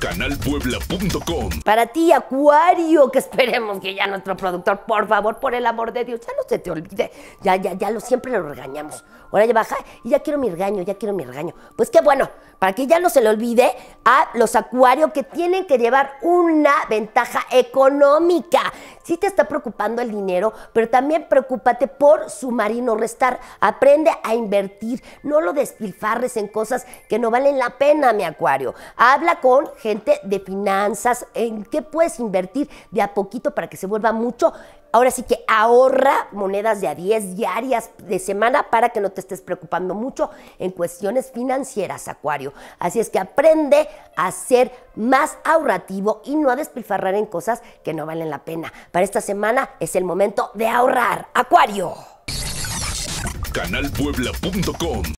canalpuebla.com. Para ti, Acuario, que esperemos que ya nuestro productor, por favor, por el amor de Dios, ya no se te olvide. Ya, ya, ya lo siempre lo regañamos. Ahora ya baja y ya quiero mi regaño, ya quiero mi regaño. Pues qué bueno, para que ya no se le olvide a los acuarios que tienen que llevar una ventaja económica sí te está preocupando el dinero, pero también preocúpate por sumar y restar. Aprende a invertir, no lo despilfarres en cosas que no valen la pena, mi acuario. Habla con gente de finanzas, en qué puedes invertir de a poquito para que se vuelva mucho. Ahora sí que ahorra monedas de a 10 diarias de semana para que no te estés preocupando mucho en cuestiones financieras, Acuario. Así es que aprende a ser más ahorrativo y no a despilfarrar en cosas que no valen la pena. Para esta semana es el momento de ahorrar. Acuario. Canalpuebla.com